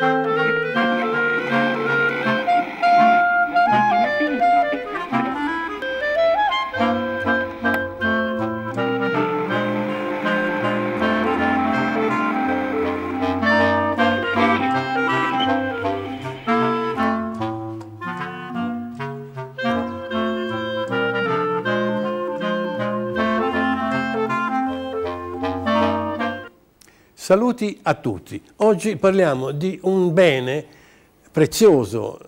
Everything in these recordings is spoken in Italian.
Thank you. Saluti a tutti. Oggi parliamo di un bene prezioso,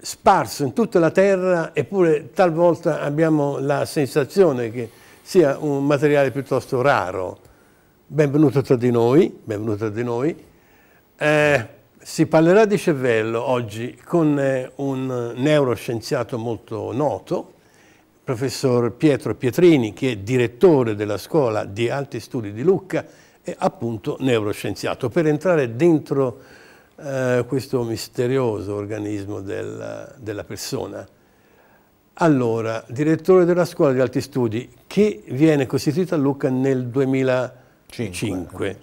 sparso in tutta la terra, eppure talvolta abbiamo la sensazione che sia un materiale piuttosto raro. Benvenuto tra di noi, benvenuto tra di noi. Eh, si parlerà di cervello oggi con eh, un neuroscienziato molto noto, il professor Pietro Pietrini, che è direttore della Scuola di Alti Studi di Lucca, appunto neuroscienziato, per entrare dentro eh, questo misterioso organismo del, della persona. Allora, direttore della scuola di alti studi, che viene costituita a Lucca nel 2005.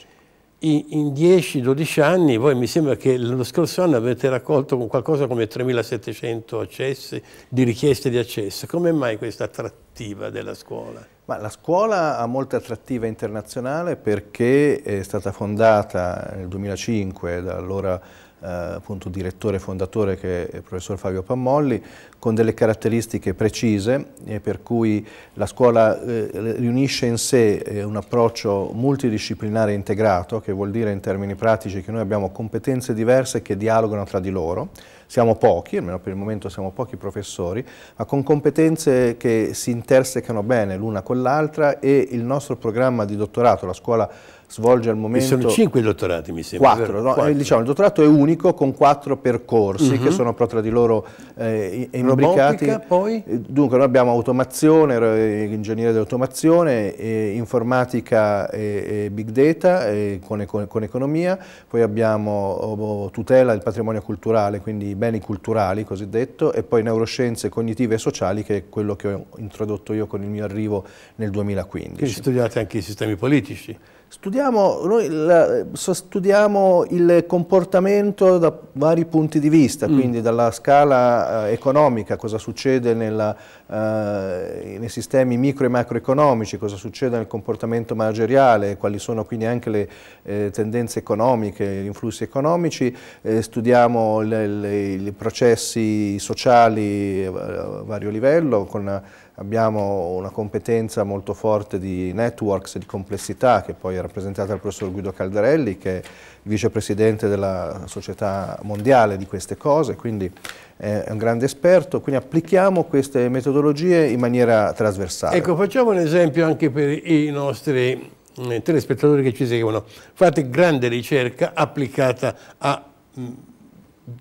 In 10-12 anni, voi mi sembra che lo scorso anno avete raccolto qualcosa come 3.700 accessi, di richieste di accesso. Come mai questa attrattiva della scuola? Ma la scuola ha molta attrattiva internazionale perché è stata fondata nel 2005 dall'allora eh, appunto, direttore fondatore che è il professor Fabio Pammolli con delle caratteristiche precise eh, per cui la scuola eh, riunisce in sé eh, un approccio multidisciplinare integrato che vuol dire in termini pratici che noi abbiamo competenze diverse che dialogano tra di loro siamo pochi, almeno per il momento siamo pochi professori, ma con competenze che si intersecano bene l'una con l'altra e il nostro programma di dottorato, la scuola svolge al momento... sono cinque dottorati, mi sembra. Quattro, no? Eh, quattro. diciamo, il dottorato è unico con quattro percorsi uh -huh. che mhm. sono proprio tra di loro eh, imbricati. Robotica, poi? Eh, dunque, noi abbiamo automazione, eh, ingegneria dell'automazione, eh, informatica e, e, big data eh, con, con, con, economia, poi abbiamo oh, tutela del patrimonio culturale, quindi beni culturali, cosiddetto, e poi neuroscienze cognitive e sociali, che è quello che ho introdotto io con il mio arrivo nel 2015. Quindi studiate anche i sistemi politici. Studiamo, noi la, studiamo il comportamento da vari punti di vista, mm. quindi dalla scala eh, economica, cosa succede nella, eh, nei sistemi micro e macroeconomici, cosa succede nel comportamento manageriale, quali sono quindi anche le eh, tendenze economiche, gli influssi economici, eh, studiamo i processi sociali a, a vario livello con abbiamo una competenza molto forte di networks e di complessità che poi è rappresentata dal professor Guido Caldarelli che è vicepresidente della società mondiale di queste cose, quindi è un grande esperto, quindi applichiamo queste metodologie in maniera trasversale. Ecco, facciamo un esempio anche per i nostri eh, telespettatori che ci seguono. Fate grande ricerca applicata a mm,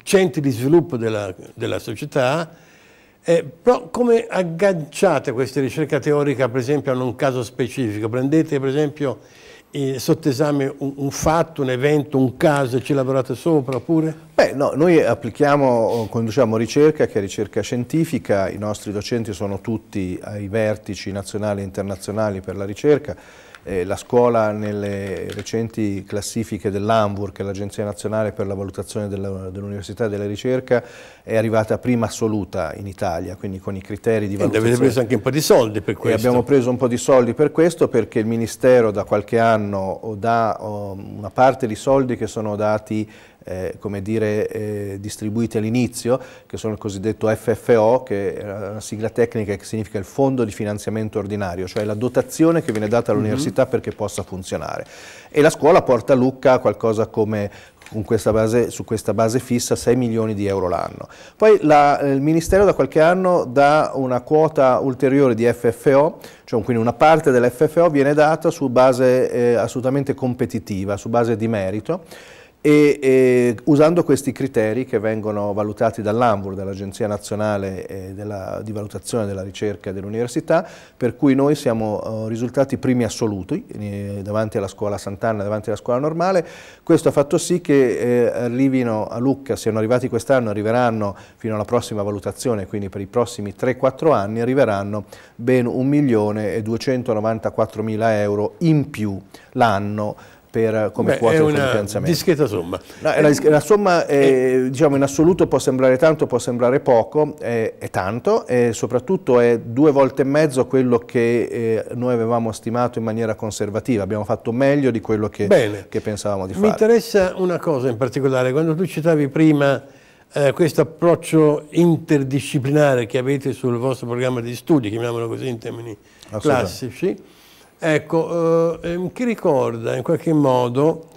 centri di sviluppo della, della società, eh, però come agganciate questa ricerca teorica per esempio a un caso specifico? Prendete per esempio eh, sotto esame un, un, fatto, un evento, un caso e ci lavorate sopra oppure? Beh no, noi applichiamo, conduciamo ricerca che è ricerca scientifica, i nostri docenti sono tutti ai vertici nazionali e internazionali per la ricerca, eh, la scuola nelle recenti classifiche dell'ANVUR, che è l'Agenzia Nazionale per la Valutazione dell'Università dell e della Ricerca, è arrivata prima assoluta in Italia, quindi con i criteri di eh, valutazione. E avete preso anche un po' di soldi per questo. E abbiamo preso un po' di soldi per questo perché il Ministero da qualche anno dà una parte di soldi che sono dati eh, come dire, eh, distribuiti all'inizio, che sono il cosiddetto FFO, che è una sigla tecnica che significa il Fondo di Finanziamento Ordinario, cioè la dotazione che viene data all'università mm -hmm. perché possa funzionare. E la scuola porta a Lucca qualcosa come, questa base, su questa base fissa 6 milioni di euro l'anno. Poi la, il Ministero da qualche anno dà una quota ulteriore di FFO, cioè quindi una parte dell'FFO viene data su base eh, assolutamente competitiva, su base di merito, e, e, usando questi criteri che vengono valutati dall'ANVUR, dall'Agenzia Nazionale eh, della, di Valutazione della Ricerca dell'Università, per cui noi siamo eh, risultati primi assoluti eh, davanti alla scuola Sant'Anna, davanti alla scuola normale. Questo ha fatto sì che eh, arrivino a Lucca, siano arrivati quest'anno, arriveranno fino alla prossima valutazione, quindi per i prossimi 3-4 anni arriveranno ben 1.294.000 euro in più l'anno per, come Beh, quota di finanziamento. discreta somma. No, la, la, somma è, è, eh. diciamo, in assoluto può sembrare tanto, può sembrare poco, è, è tanto e soprattutto è due volte e mezzo quello che eh, noi avevamo stimato in maniera conservativa, abbiamo fatto meglio di quello che, che pensavamo di fare. Mi interessa una cosa in particolare, quando tu citavi prima eh, questo approccio interdisciplinare che avete sul vostro programma di studi, chiamiamolo così in termini classici, Ecco, eh, eh che ricorda in qualche modo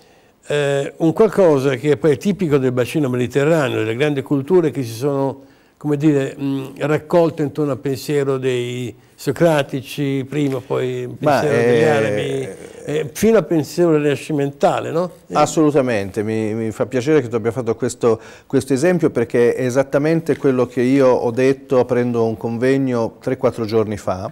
eh, un qualcosa che poi è tipico del bacino mediterraneo, delle grandi culture che si sono, come dire, mh, raccolte intorno al pensiero dei socratici, prima poi il pensiero Ma, degli eh, arabi, eh, fino al pensiero rinascimentale, no? Eh. Assolutamente, mi, mi, fa piacere che tu abbia fatto questo, questo esempio perché è esattamente quello che io ho detto aprendo un convegno 3-4 giorni fa,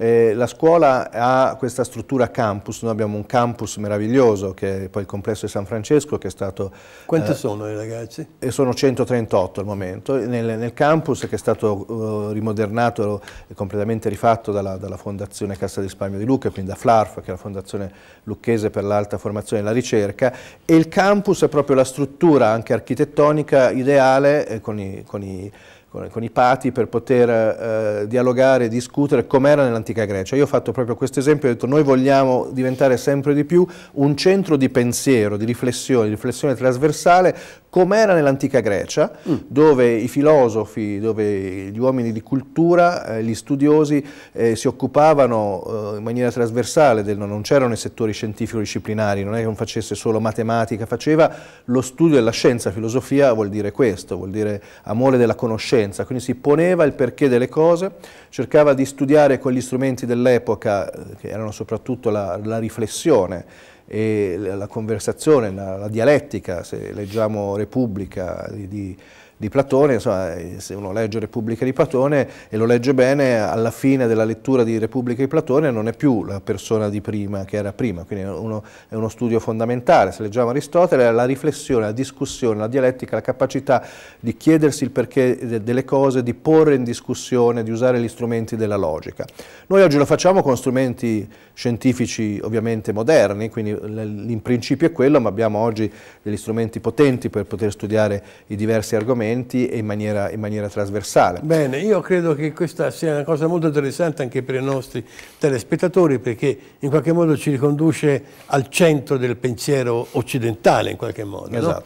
eh, la scuola ha questa struttura campus, noi abbiamo un campus meraviglioso che è poi il complesso di San Francesco che è stato... Quanti eh, sono i ragazzi? E sono 138 al momento, nel, nel campus che è stato eh, rimodernato e completamente rifatto dalla, dalla Fondazione Cassa di Spagno di Lucca, quindi da FLARF che è la Fondazione Lucchese per l'Alta Formazione e la Ricerca e il campus è proprio la struttura anche architettonica ideale eh, con i, con i con, con i pati per poter eh, dialogare e discutere com'era nell'antica Grecia. Io ho fatto proprio questo esempio, ho detto noi vogliamo diventare sempre di più un centro di pensiero, di riflessione, di riflessione trasversale come era nell'antica Grecia, mm. dove i filosofi, dove gli uomini di cultura, eh, gli studiosi eh, si occupavano eh, in maniera trasversale, del, non c'erano i settori scientifico-disciplinari, non è che non facesse solo matematica, faceva lo studio della scienza, filosofia vuol dire questo, vuol dire amore della conoscenza, quindi si poneva il perché delle cose, cercava di studiare con gli strumenti dell'epoca, eh, che erano soprattutto la, la riflessione, e la conversazione, la, la dialettica, se leggiamo Repubblica di, di di Platone, insomma, eh, se uno legge Repubblica di Platone e lo legge bene, alla fine della lettura di Repubblica di Platone non è più la persona di prima che era prima, quindi uno, è uno studio fondamentale. Se leggiamo Aristotele, la riflessione, la discussione, la dialettica, la capacità di chiedersi il perché delle cose, di porre in discussione, di usare gli strumenti della logica. Noi oggi lo facciamo con strumenti scientifici ovviamente moderni, quindi in principio è quello, ma abbiamo oggi degli strumenti potenti per poter studiare i diversi argomenti strumenti e in maniera, in maniera trasversale. Bene, io credo che questa sia una cosa molto interessante anche per i nostri telespettatori perché in qualche modo ci riconduce al centro del pensiero occidentale in qualche modo. Esatto.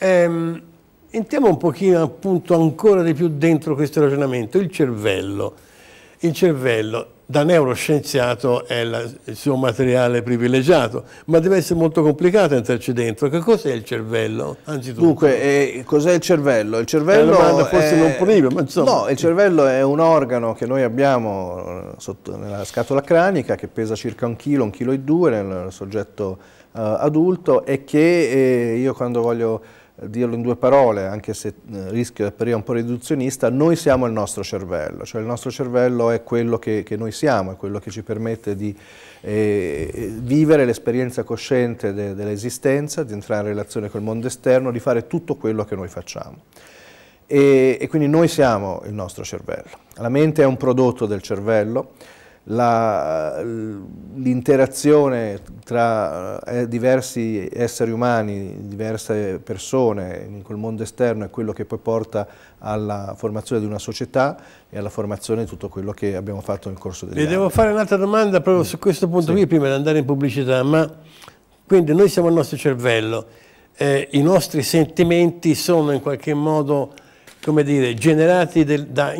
No? Ehm, entriamo un pochino appunto ancora di più dentro questo ragionamento, il cervello. Il cervello da neuroscienziato è la, il suo materiale privilegiato, ma deve essere molto complicato entrarci dentro. Che cos'è il cervello? Anzitutto. Dunque, eh, cos'è il cervello? Il cervello è forse è... non punibile, ma insomma. No, il cervello è un organo che noi abbiamo eh, sotto, nella scatola cranica che pesa circa un chilo, un chilo e due nel soggetto eh, adulto e che eh, io quando voglio dirlo in due parole, anche se eh, rischio di apparire un po' riduzionista, noi siamo il nostro cervello, cioè il nostro cervello è quello che, che noi siamo, è quello che ci permette di eh, vivere l'esperienza cosciente de, dell'esistenza, di entrare in relazione col mondo esterno, di fare tutto quello che noi facciamo. E, e quindi noi siamo il nostro cervello. La mente è un prodotto del cervello, l'interazione tra eh, diversi esseri umani, diverse persone in quel mondo esterno è quello che poi porta alla formazione di una società e alla formazione di tutto quello che abbiamo fatto nel corso degli Le anni. devo fare un'altra domanda proprio su mm. questo punto sì. qui prima di andare in pubblicità, ma quindi noi siamo il nostro cervello, eh, i nostri sentimenti sono in qualche modo come dire, generati del, da,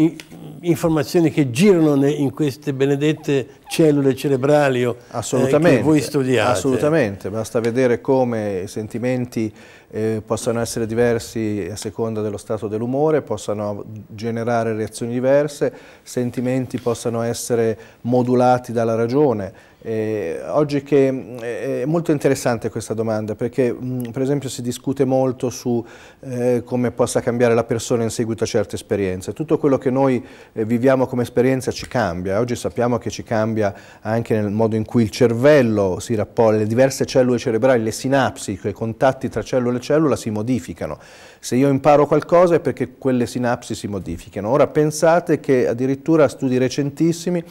informazioni che girano in queste benedette cellule cerebrali assolutamente, eh, che voi studiate. Assolutamente, basta vedere come i sentimenti eh, possano essere diversi a seconda dello stato dell'umore, possano generare reazioni diverse, sentimenti possano essere modulati dalla ragione. Eh, oggi che eh, è molto interessante questa domanda perché mh, mm, per esempio si discute molto su eh, come possa cambiare la persona in seguito a certe esperienze. Tutto quello che noi eh, viviamo come esperienza ci cambia, oggi sappiamo che ci cambia cambia anche nel modo in cui il cervello si rapporta, le diverse cellule cerebrali, le sinapsi, i contatti tra cellula e cellula si modificano. Se io imparo qualcosa è perché quelle sinapsi si modificano. Ora pensate che addirittura studi recentissimi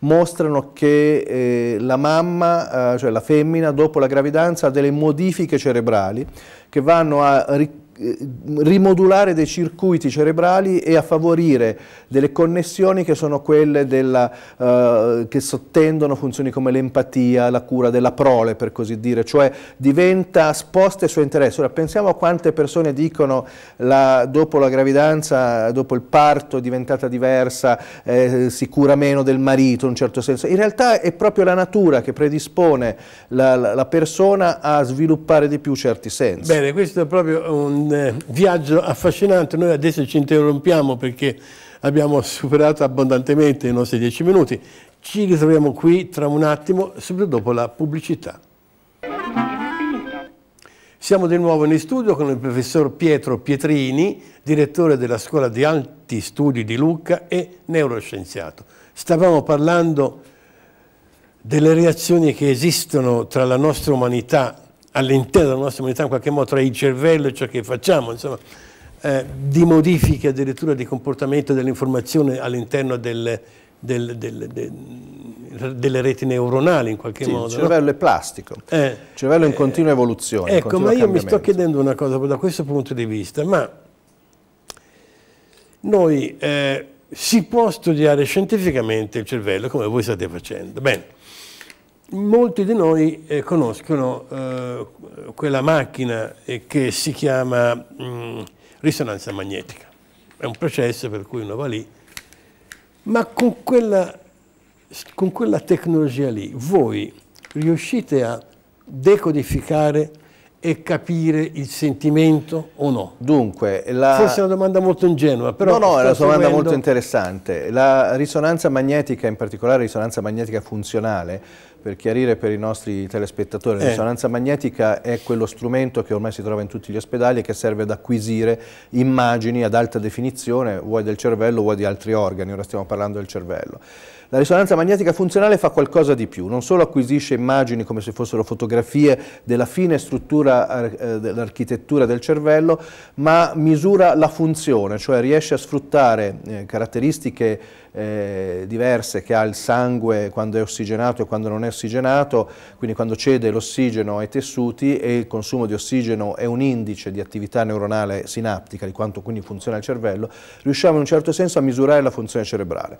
mostrano che eh, la mamma, eh, cioè la femmina, dopo la gravidanza ha delle modifiche cerebrali che vanno a eh, rimodulare dei circuiti cerebrali e a favorire delle connessioni che sono quelle della, eh, che sottendono funzioni come l'empatia, la cura della prole per così dire, cioè diventa sposta il suo interesse. Ora pensiamo a quante persone dicono la, dopo la gravidanza, dopo il parto è diventata diversa, eh, si cura meno del marito in un certo senso. In realtà è proprio la natura che predispone la, la persona a sviluppare di più certi sensi. Bene, questo è proprio un eh, viaggio affascinante, noi adesso ci interrompiamo perché abbiamo superato abbondantemente i nostri dieci minuti, ci ritroviamo qui tra un attimo, subito dopo la pubblicità. Siamo di nuovo in studio con il professor Pietro Pietrini, direttore della Scuola di Alti Studi di Lucca e neuroscienziato. Stavamo parlando delle reazioni che esistono tra la nostra umanità all'interno della nostra umanità in qualche modo tra il cervello e ciò che facciamo, insomma, eh, di modifiche addirittura di comportamento dell'informazione all'interno del, del, del, delle reti neuronali in qualche sì, modo. Il cervello no? è plastico, eh, il cervello è in eh, continua evoluzione. Ecco, continua ma io mi sto chiedendo una cosa da questo punto di vista, ma noi eh, si può studiare scientificamente il cervello come voi state facendo. Bene molti di noi eh, conoscono eh, quella macchina eh, che si chiama mh, mm, risonanza magnetica. È un processo per cui uno va lì, ma con quella, con quella tecnologia lì voi riuscite a decodificare e capire il sentimento o no? Dunque, la... Forse è una domanda molto ingenua, però... No, no, è una seguendo... domanda molto interessante. La risonanza magnetica, in particolare risonanza magnetica funzionale, per chiarire per i nostri telespettatori, la eh. risonanza magnetica è quello strumento che ormai si trova in tutti gli ospedali e che serve ad acquisire immagini ad alta definizione, vuoi del cervello, vuoi di altri organi, ora stiamo parlando del cervello. La risonanza magnetica funzionale fa qualcosa di più, non solo acquisisce immagini come se fossero fotografie della fine struttura eh, eh, dell'architettura del cervello, ma misura la funzione, cioè riesce a sfruttare eh, caratteristiche eh, diverse che ha il sangue quando è ossigenato e quando non è ossigenato, quindi quando cede l'ossigeno ai tessuti e il consumo di ossigeno è un indice di attività neuronale sinaptica, di quanto quindi funziona il cervello, riusciamo in un certo senso a misurare la funzione cerebrale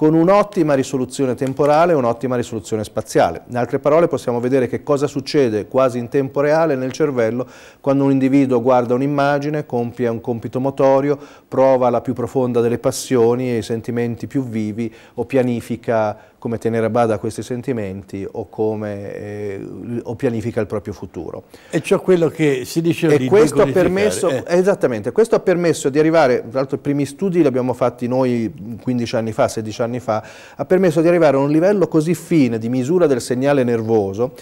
con un'ottima risoluzione temporale e un'ottima risoluzione spaziale. In altre parole possiamo vedere che cosa succede quasi in tempo reale nel cervello quando un individuo guarda un'immagine, compie un compito motorio, prova la più profonda delle passioni e i sentimenti più vivi o pianifica come tenere a bada questi sentimenti o, come, eh, o pianifica il proprio futuro. E ciò quello che si diceva di questo ha permesso, eh. Esattamente, questo ha permesso di arrivare, tra l'altro i primi studi li abbiamo fatti noi 15 anni fa, 16 anni anni fa, ha permesso di arrivare a un livello così fine di misura del segnale nervoso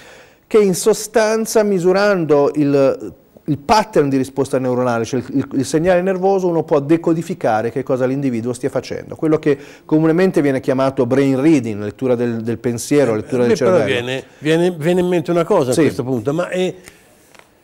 che in sostanza misurando il il pattern di risposta neuronale, cioè il, il, segnale nervoso, uno può decodificare che cosa l'individuo stia facendo. Quello che comunemente viene chiamato brain reading, lettura del, del pensiero, eh, lettura eh, del cervello. Però viene, viene, viene, in mente una cosa sì. a questo punto, ma è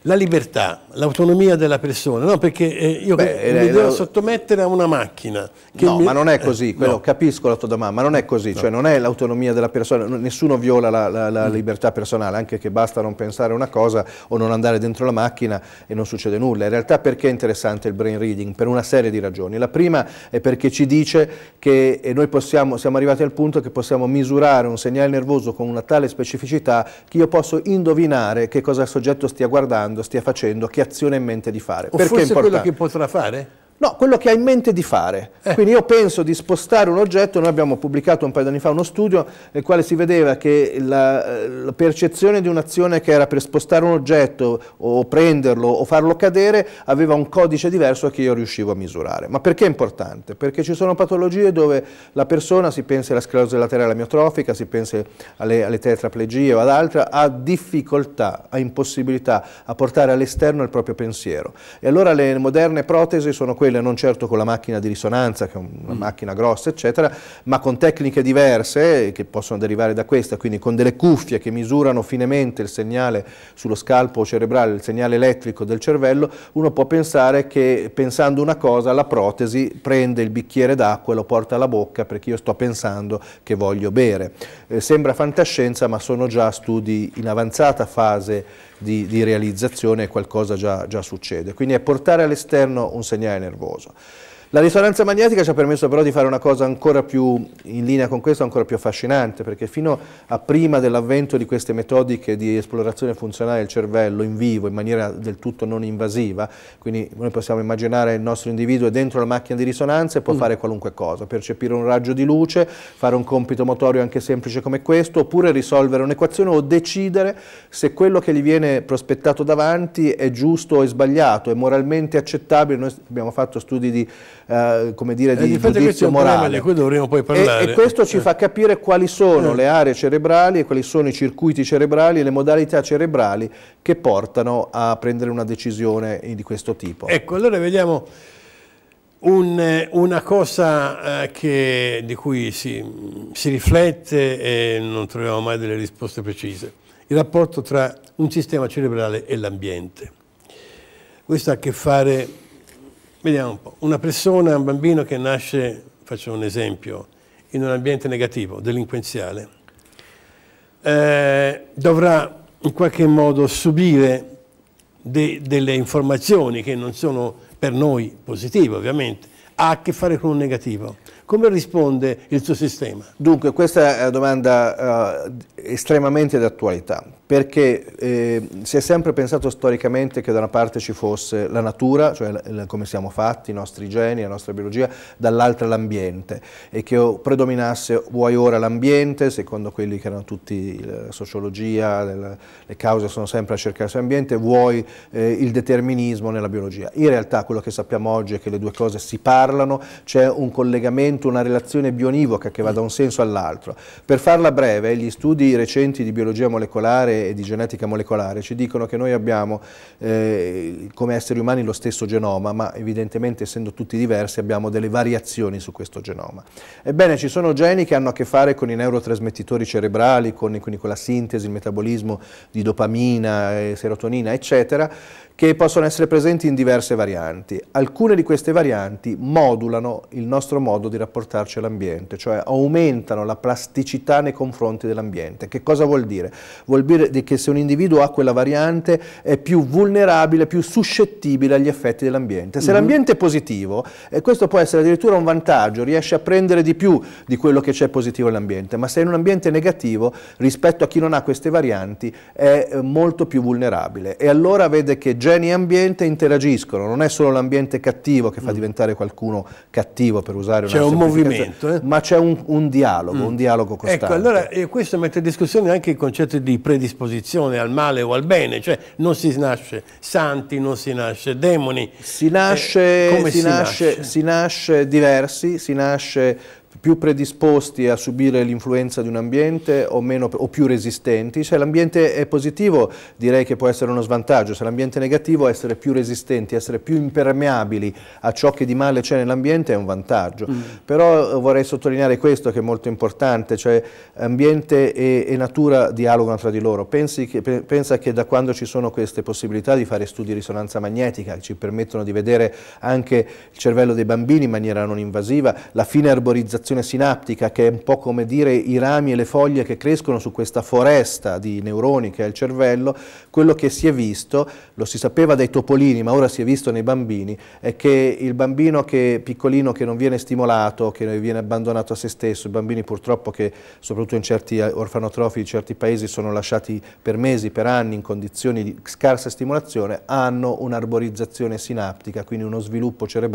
la libertà, l'autonomia della persona, no? Perché eh, io Beh, mi eh, devo sottomettere a una macchina. no, mi... ma non è così, eh, quello, no. capisco la tua domanda, ma non è così, no. cioè non è l'autonomia della persona, nessuno viola la, la, la mm. libertà personale, anche che basta non pensare una cosa o non andare dentro la macchina e non succede nulla. In realtà perché è interessante il brain reading? Per una serie di ragioni. La prima è perché ci dice che noi possiamo, siamo arrivati al punto che possiamo misurare un segnale nervoso con una tale specificità che io posso indovinare che cosa il soggetto stia guardando stia facendo, che azione ha in mente di fare. O Perché forse è quello che potrà fare? No, quello che ha in mente di fare. Eh. Quindi io penso di spostare un oggetto, noi abbiamo pubblicato un paio di anni fa uno studio nel quale si vedeva che la, la percezione di un'azione che era per spostare un oggetto o prenderlo o farlo cadere aveva un codice diverso che io riuscivo a misurare. Ma perché è importante? Perché ci sono patologie dove la persona, si pensa alla sclerosi laterale amiotrofica, si pensa alle, alle tetraplegie o ad altre, ha difficoltà, ha impossibilità a portare all'esterno il proprio pensiero. E allora le moderne protesi sono quelle simile, non certo con la macchina di risonanza, che è una mm. macchina grossa, eccetera, ma con tecniche diverse eh, che possono derivare da questa, quindi con delle cuffie che misurano finemente il segnale sullo scalpo cerebrale, il segnale elettrico del cervello, uno può pensare che pensando una cosa la protesi prende il bicchiere d'acqua e lo porta alla bocca perché io sto pensando che voglio bere. Eh, sembra fantascienza, ma sono già studi in avanzata fase di, di realizzazione e qualcosa già, già succede. Quindi è portare all'esterno un segnale nervoso. La risonanza magnetica ci ha permesso però di fare una cosa ancora più in linea con questo, ancora più affascinante, perché fino a prima dell'avvento di queste metodiche di esplorazione funzionale del cervello in vivo, in maniera del tutto non invasiva, quindi noi possiamo immaginare il nostro individuo dentro la macchina di risonanza e può mm. fare qualunque cosa, percepire un raggio di luce, fare un compito motorio anche semplice come questo, oppure risolvere un'equazione o decidere se quello che gli viene prospettato davanti è giusto o è sbagliato, è moralmente accettabile. Noi abbiamo fatto studi di eh, come dire, eh, di giudizio morale. E, e, questo ci fa capire quali sono eh. le aree cerebrali e quali sono i circuiti cerebrali e le modalità cerebrali che portano a prendere una decisione di questo tipo. Ecco, allora vediamo un, eh, una cosa che, di cui si, si riflette e non troviamo mai delle risposte precise. Il rapporto tra un sistema cerebrale e l'ambiente. Questo ha a che fare Vediamo un po'. Una persona, un bambino che nasce, faccio un esempio, in un ambiente negativo, delinquenziale, eh, dovrà in qualche modo subire de, delle informazioni che non sono per noi positive, ovviamente, ha a che fare con un negativo. Come risponde il suo sistema? Dunque, questa è una domanda eh, estremamente d'attualità perché eh, si è sempre pensato storicamente che da una parte ci fosse la natura, cioè come siamo fatti, i nostri geni, la nostra biologia, dall'altra l'ambiente e che predominasse vuoi ora l'ambiente, secondo quelli che erano tutti la eh, sociologia, le, le cause sono sempre a cercare l'ambiente, vuoi eh, il determinismo nella biologia. In realtà quello che sappiamo oggi è che le due cose si parlano, c'è un collegamento, una relazione bionivoca che va da un senso all'altro. Per farla breve, gli studi recenti di biologia molecolare cellulare e di genetica molecolare ci dicono che noi abbiamo eh, come esseri umani lo stesso genoma, ma evidentemente essendo tutti diversi abbiamo delle variazioni su questo genoma. Ebbene, ci sono geni che hanno a che fare con i neurotrasmettitori cerebrali, con, quindi con la sintesi, il metabolismo di dopamina, serotonina, eccetera, che possono essere presenti in diverse varianti. Alcune di queste varianti modulano il nostro modo di rapportarci all'ambiente, cioè aumentano la plasticità nei confronti dell'ambiente. Che cosa vuol dire? Vuol dire che se un individuo ha quella variante è più vulnerabile, più suscettibile agli effetti dell'ambiente. Se mm -hmm. l'ambiente è positivo, e eh, questo può essere addirittura un vantaggio, riesce a prendere di più di quello che c'è positivo nell'ambiente, ma se è in un ambiente negativo, rispetto a chi non ha queste varianti, è eh, molto più vulnerabile. E allora vede che geni e ambiente interagiscono, non è solo l'ambiente cattivo che fa mm. diventare qualcuno cattivo per usare una C'è un movimento, eh? ma c'è un, un, dialogo, mm. un dialogo costante. Ecco, allora eh, questo mette in discussione anche il concetto di predisposizione al male o al bene, cioè non si nasce santi, non si nasce demoni. Si nasce, eh, si, si nasce? nasce? si nasce diversi, si nasce più predisposti a subire l'influenza di un ambiente o, meno, o più resistenti. Se l'ambiente è positivo direi che può essere uno svantaggio, se l'ambiente è negativo essere più resistenti, essere più impermeabili a ciò che di male c'è nell'ambiente è un vantaggio. Mm. Però vorrei sottolineare questo che è molto importante, cioè ambiente e, e natura dialogano tra di loro. Che, pe, pensa che da quando ci sono queste possibilità di fare studi di risonanza magnetica che ci permettono di vedere anche il cervello dei bambini in maniera non invasiva, la fine arborizzazione reazione sinaptica che è un po' come dire i rami e le foglie che crescono su questa foresta di neuroni che è il cervello, quello che si è visto, lo si sapeva dai topolini ma ora si è visto nei bambini, è che il bambino che, piccolino che non viene stimolato, che viene abbandonato a se stesso, i bambini purtroppo che soprattutto in certi eh, orfanotrofi di certi paesi sono lasciati per mesi, per anni in condizioni di scarsa stimolazione, hanno un'arborizzazione sinaptica, quindi uno sviluppo cerebrale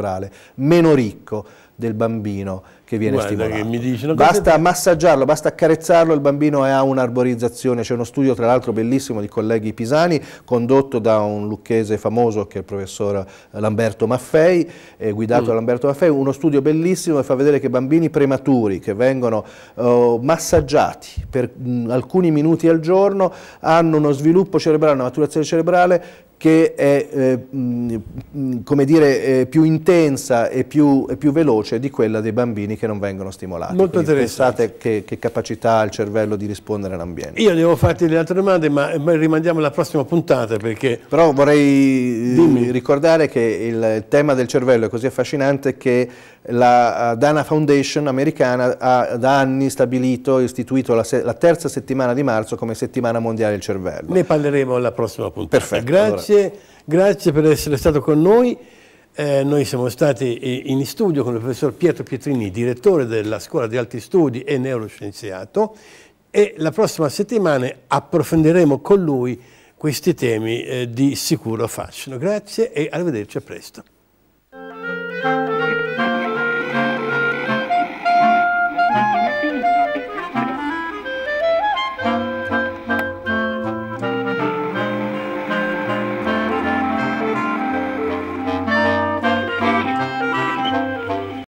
meno ricco del bambino che viene Guarda stimolato. Che dice, basta ti... massaggiarlo, basta accarezzarlo, il bambino ha un'arborizzazione. C'è uno studio tra l'altro bellissimo di colleghi pisani condotto da un lucchese famoso che è il professor Lamberto Maffei, eh, guidato mm. da Lamberto Maffei, uno studio bellissimo che fa vedere che bambini prematuri che vengono eh, massaggiati per mh, alcuni minuti al giorno hanno uno sviluppo cerebrale, una maturazione cerebrale che è eh, mm, mm, dire, eh, più intensa e più, e più, veloce di quella dei bambini che non vengono stimolati. Molto Quindi interessante. Pensate che, che, capacità ha il cervello di rispondere all'ambiente. Io devo farti le altre domande, ma, ma rimandiamo alla prossima puntata perché... Però vorrei eh, Dimmi. ricordare che il tema del cervello è così affascinante che la eh, Dana Foundation americana ha da anni stabilito e istituito la, se la, terza settimana di marzo come settimana mondiale del cervello. Ne parleremo alla prossima puntata. Perfetto. Grazie, allora. grazie per essere stato con noi. Eh, noi siamo stati eh, in studio con il professor Pietro Pietrini, direttore della Scuola di Alti Studi e neuroscienziato e la prossima settimana approfondiremo con lui questi temi eh, di sicuro fascino. Grazie e arrivederci a presto.